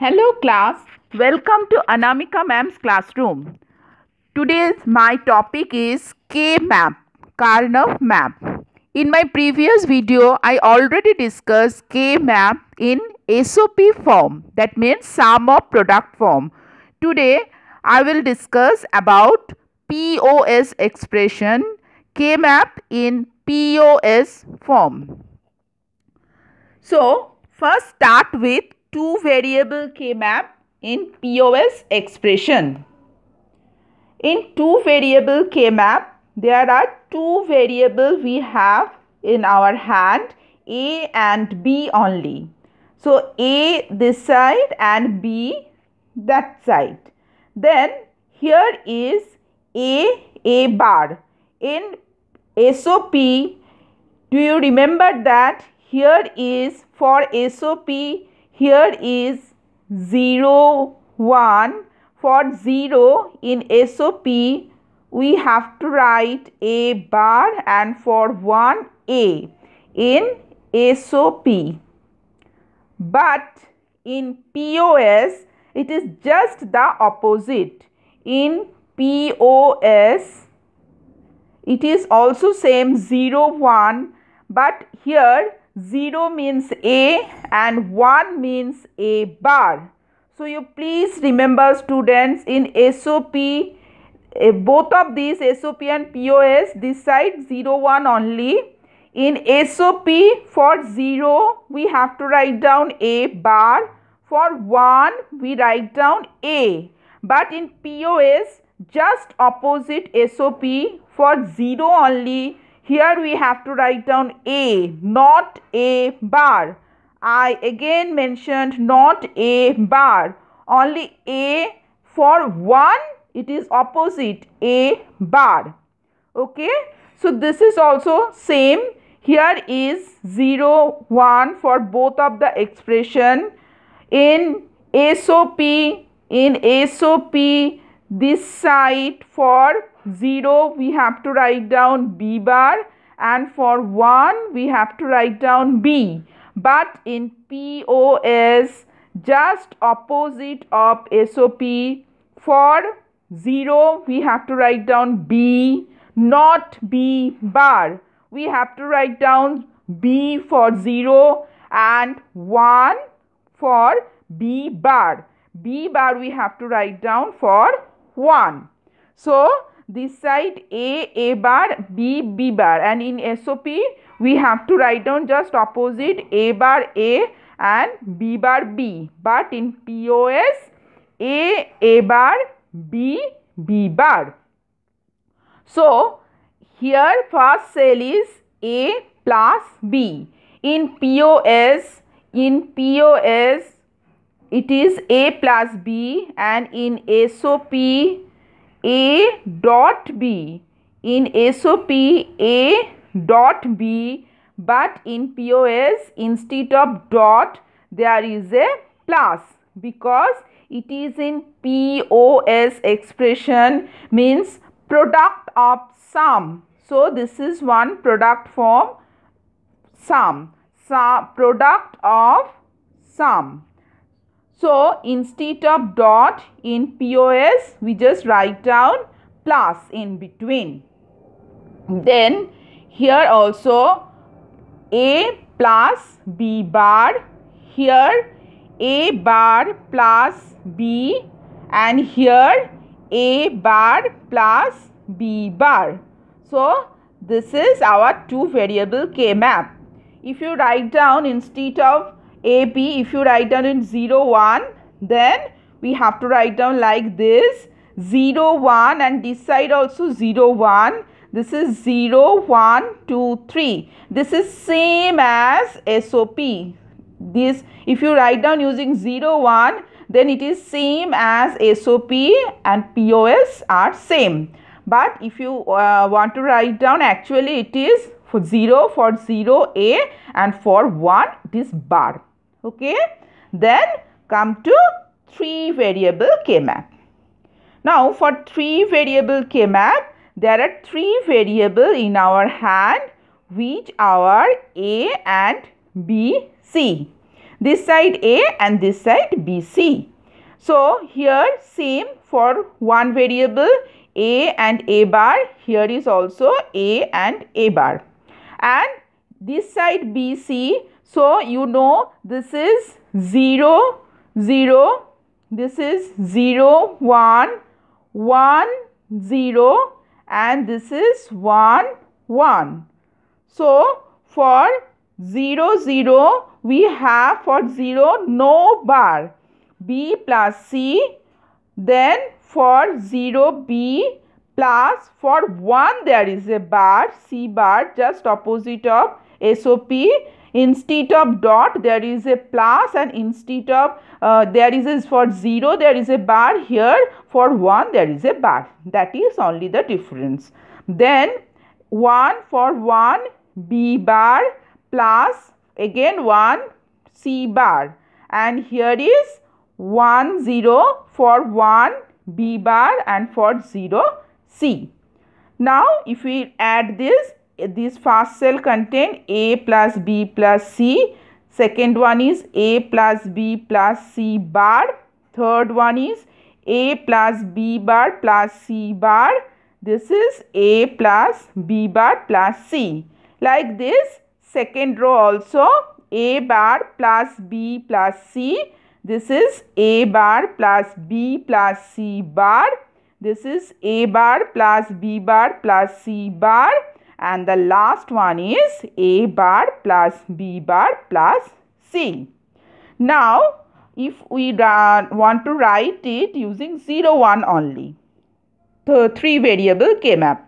Hello class, welcome to Anamika ma'am's classroom. Today's my topic is K-map, Karnav map. In my previous video, I already discussed K-map in SOP form that means sum of product form. Today, I will discuss about POS expression K-map in POS form. So, first start with two variable K map in POS expression. In two variable K map, there are two variable we have in our hand A and B only. So A this side and B that side. Then here is A, A bar. In SOP, do you remember that here is for SOP here is 0, 1. For 0 in SOP, we have to write A bar and for 1 A in SOP. But in POS, it is just the opposite. In POS, it is also same 0 1 but here 0 means A and 1 means A bar. So you please remember students in SOP eh, both of these SOP and POS this side 0 1 only. In SOP for 0 we have to write down A bar. For 1 we write down A. But in POS just opposite SOP for 0 only here we have to write down A, not A bar. I again mentioned not A bar. Only A for 1 it is opposite A bar. Okay. So this is also same. Here is 0, 1 for both of the expression. In SOP, in SOP this side for 0 we have to write down B bar and for 1 we have to write down B but in POS just opposite of SOP for 0 we have to write down B not B bar we have to write down B for 0 and 1 for B bar B bar we have to write down for 1 so this side A, A bar, B, B bar and in SOP we have to write down just opposite A bar A and B bar B but in POS A, A bar, B, B bar. So here first cell is A plus B. In POS, in POS it is A plus B and in SOP a dot B. In SOP, A dot B, but in POS, instead of dot, there is a plus because it is in POS expression means product of sum. So, this is one product form sum, sum product of sum. So, instead of dot in POS, we just write down plus in between. Then, here also A plus B bar. Here A bar plus B and here A bar plus B bar. So, this is our two variable K map. If you write down instead of AP if you write down in 0 1 then we have to write down like this 0 1 and this side also 0 1 this is 0 1 2 3 this is same as SOP this if you write down using 0 1 then it is same as SOP and POS are same but if you uh, want to write down actually it is for 0 for 0 a and for 1 this bar Okay. Then come to three variable K map. Now for three variable K map, there are three variable in our hand which are A and B, C. This side A and this side B, C. So here same for one variable A and A bar. Here is also A and A bar. And this side B, C so, you know this is 0, 0, this is 0, 1, 1, 0 and this is 1, 1. So, for 0, 0 we have for 0 no bar B plus C then for 0 B plus for 1 there is a bar C bar just opposite of SOP instead of dot there is a plus and instead of uh, there is a, for 0 there is a bar here for 1 there is a bar that is only the difference then 1 for 1 b bar plus again 1 c bar and here is 1 0 for 1 b bar and for 0 c now if we add this these fast cell contain A plus B plus C. Second one is A plus B plus C bar. Third one is A plus B bar plus C bar. This is A plus B bar plus C. Like this second row also A bar plus B plus C. This is A bar plus B plus C bar. This is A bar plus B bar plus C bar and the last one is A bar plus B bar plus C. Now, if we want to write it using 0, 1 only, the three variable came up.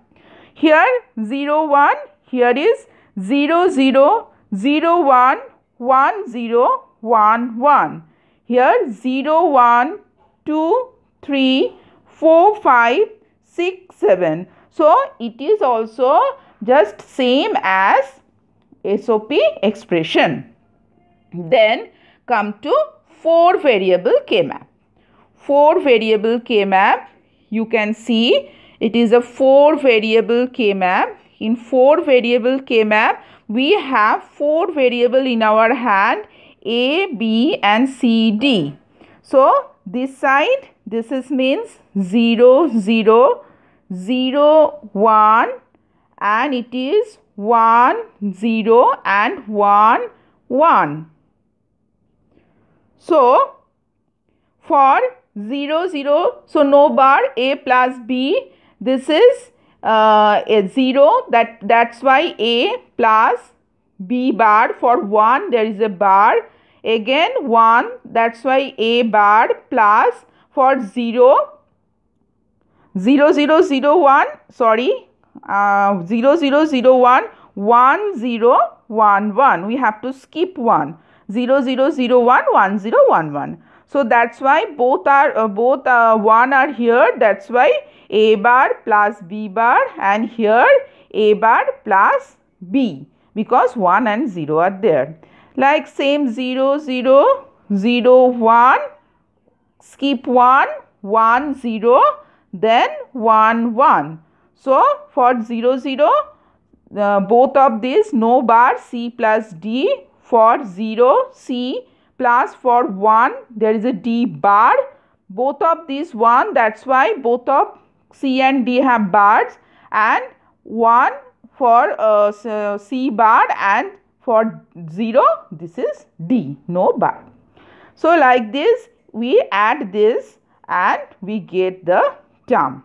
Here 0, 1, here is 0, 0, 0, 1, 1, 0, 1, 1. Here 0, 1, 2, 3, 4, 5, 6, 7. So, it is also just same as SOP expression. Then come to 4 variable K-map. 4 variable K-map, you can see it is a 4 variable K-map. In 4 variable K-map, we have 4 variable in our hand A, B and C, D. So, this side, this is means 0, 0, 0, 1, and it is 1 0 and 1 1. So for 0 0 so no bar a plus b this is uh, a 0 that that's why a plus b bar for 1 there is a bar again 1 that's why a bar plus for 0 0 0 0 1 sorry uh, 0, 0, 0, 1, 1, 0, 1, 1. We have to skip 1. 0, 0, 0, 1, 1, 0, 1, 1. So that's why both are uh, both uh, 1 are here. That's why A bar plus B bar and here A bar plus B because 1 and 0 are there. Like same 0, 0, 0, 1, skip 1, 1, 0, then 1, 1. So, for 0, 0, uh, both of these no bar C plus D for 0 C plus for 1 there is a D bar both of these 1 that's why both of C and D have bars and 1 for uh, uh C bar and for 0 this is D no bar. So like this we add this and we get the term.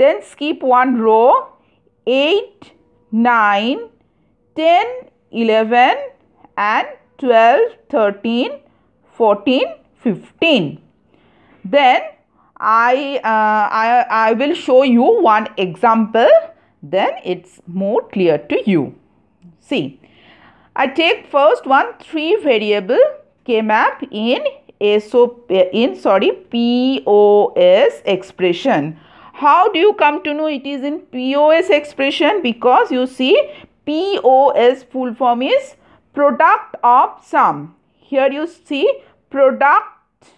then skip one row 8 9 10 11 and 12 13 14 15 then I, uh, I, I will show you one example then it's more clear to you. See, I take first one three variable KMAP in SO in sorry POS expression. How do you come to know it is in POS expression? Because you see POS full form is product of sum. Here you see product,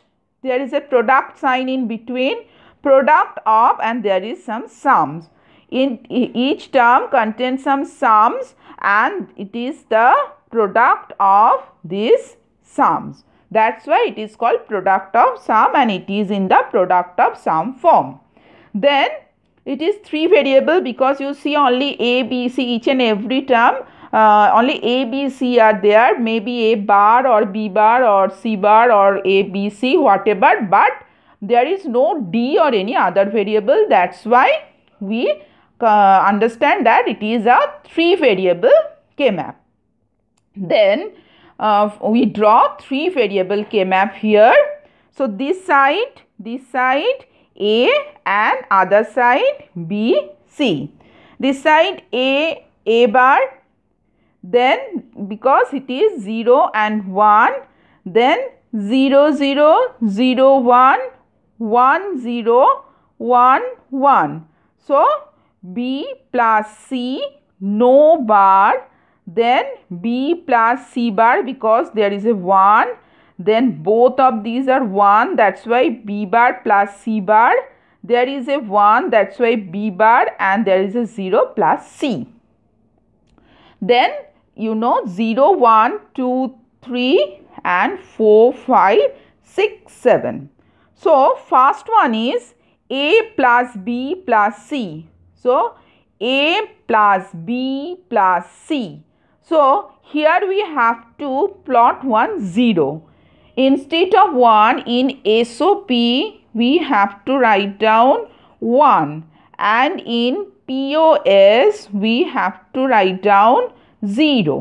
there is a product sign in between product of and there is some sums. In each term contains some sums and it is the product of these sums. That's why it is called product of sum and it is in the product of sum form then it is three variable because you see only a b c each and every term uh, only a b c are there maybe a bar or b bar or c bar or a b c whatever but there is no d or any other variable that's why we uh, understand that it is a three variable k map then uh, we draw three variable k map here so this side this side a and other side B, C. This side A, A bar, then because it is 0 and 1, then 0, 0, 0, 1, 1, 0, 1, 1. So, B plus C, no bar, then B plus C bar because there is a 1 then both of these are 1 that's why b bar plus c bar there is a 1 that's why b bar and there is a 0 plus c then you know 0 1 2 3 and 4 5 6 7 so first one is a plus b plus c so a plus b plus c so here we have to plot one zero instead of 1 in SOP we have to write down 1 and in POS we have to write down 0.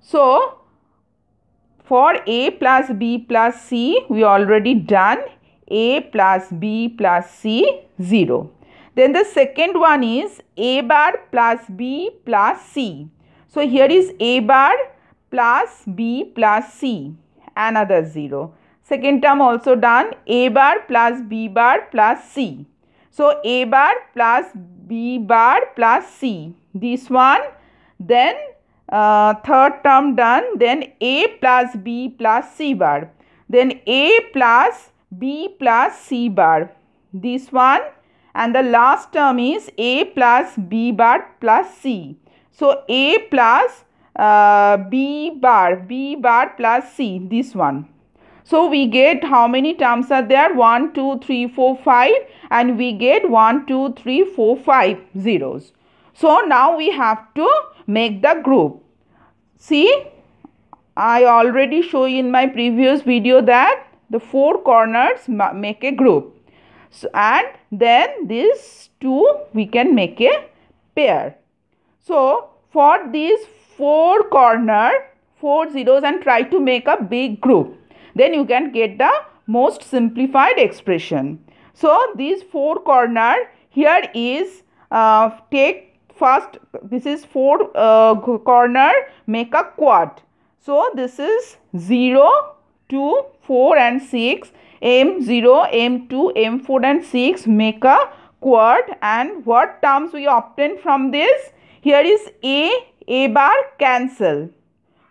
So for A plus B plus C we already done A plus B plus C 0. Then the second one is A bar plus B plus C. So here is A bar plus B plus C another 0. Second term also done a bar plus b bar plus c. So a bar plus b bar plus c this one then uh, third term done then a plus b plus c bar then a plus b plus c bar this one and the last term is a plus b bar plus c. So a plus uh, b bar b bar plus c this one so we get how many terms are there 1 2 3 4 5 and we get 1 2 3 4 5 zeros so now we have to make the group see I already show you in my previous video that the four corners make a group so, and then these two we can make a pair so for these four corner four zeros and try to make a big group then you can get the most simplified expression so these four corner here is uh, take first this is four uh, corner make a quad so this is 0 2 4 and 6 m0 m2 m4 and 6 make a quad and what terms we obtain from this here is a a bar cancel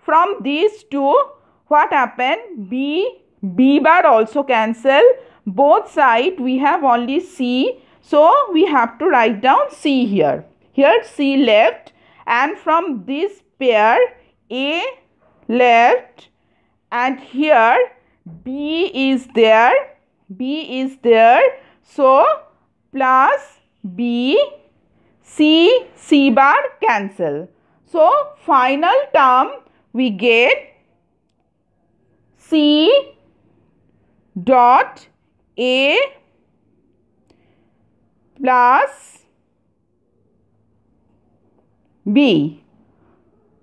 from these two what happened b b bar also cancel both side we have only c so we have to write down c here here c left and from this pair a left and here b is there b is there so plus b c c bar cancel so, final term we get C dot A plus B.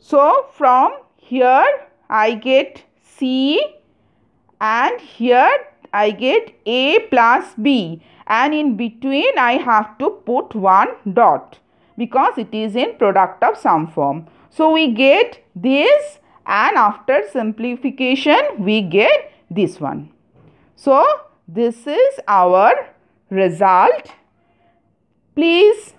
So, from here I get C and here I get A plus B and in between I have to put one dot because it is in product of some form. So we get this and after simplification we get this one. So this is our result. Please